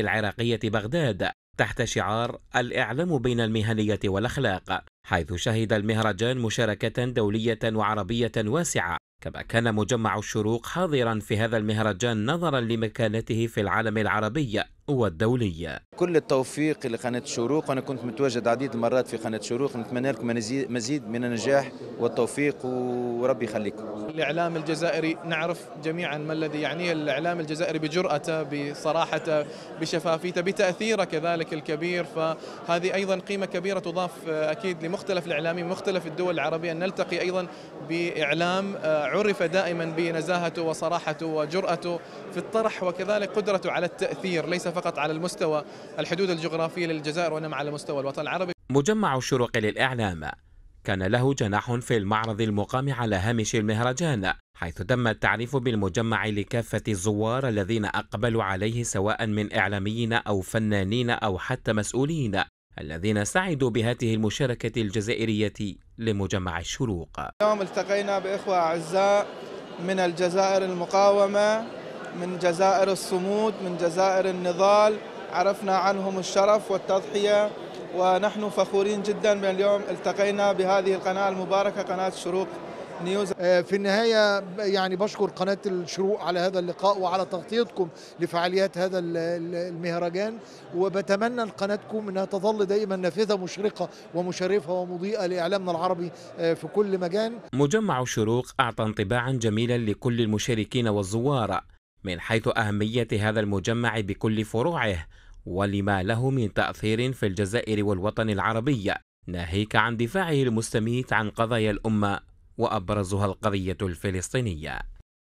العراقية بغداد تحت شعار الإعلام بين المهنية والأخلاق حيث شهد المهرجان مشاركة دولية وعربية واسعة كما كان مجمع الشروق حاضرا في هذا المهرجان نظرا لمكانته في العالم العربي والدولي كل التوفيق لقناة الشروق وأنا كنت متواجد عديد المرات في قناة الشروق نتمنى لكم مزيد من النجاح والتوفيق وربي يخليكم الإعلام الجزائري نعرف جميعا ما الذي يعنيه الإعلام الجزائري بجرأته بصراحته بشفافيته بتأثيره كذلك الكبير فهذه أيضا قيمة كبيرة تضاف آه، أكيد لم مختلف الإعلاميين مختلف الدول العربية أن نلتقي أيضا بإعلام آه، عرف دائما بنزاهته وصراحته وجرأته في الطرح وكذلك قدرته على التأثير ليس فقط على المستوى الحدود الجغرافية للجزائر وإنما على مستوى الوطن العربي مجمع الشروق للإعلام كان له جناح في المعرض المقام على هامش المهرجان حيث تم التعريف بالمجمع لكافة الزوار الذين أقبلوا عليه سواء من إعلاميين أو فنانين أو حتى مسؤولين الذين سعدوا بهذه المشاركة الجزائرية لمجمع الشروق اليوم التقينا بإخوة أعزاء من الجزائر المقاومة من جزائر الصمود من جزائر النضال عرفنا عنهم الشرف والتضحية ونحن فخورين جدا من اليوم التقينا بهذه القناة المباركة قناة الشروق نيوز آه، في النهاية يعني بشكر قناة الشروق على هذا اللقاء وعلى تغطيتكم لفعاليات هذا المهرجان وبتمنى لقناتكم أنها تظل دائما نافذة مشرقة ومشرفة ومضيئة لإعلامنا العربي آه، في كل مجال مجمع الشروق أعطى انطباعا جميلا لكل المشاركين والزوار من حيث أهمية هذا المجمع بكل فروعه ولما له من تأثير في الجزائر والوطن العربي ناهيك عن دفاعه المستميت عن قضايا الأمة وأبرزها القضية الفلسطينية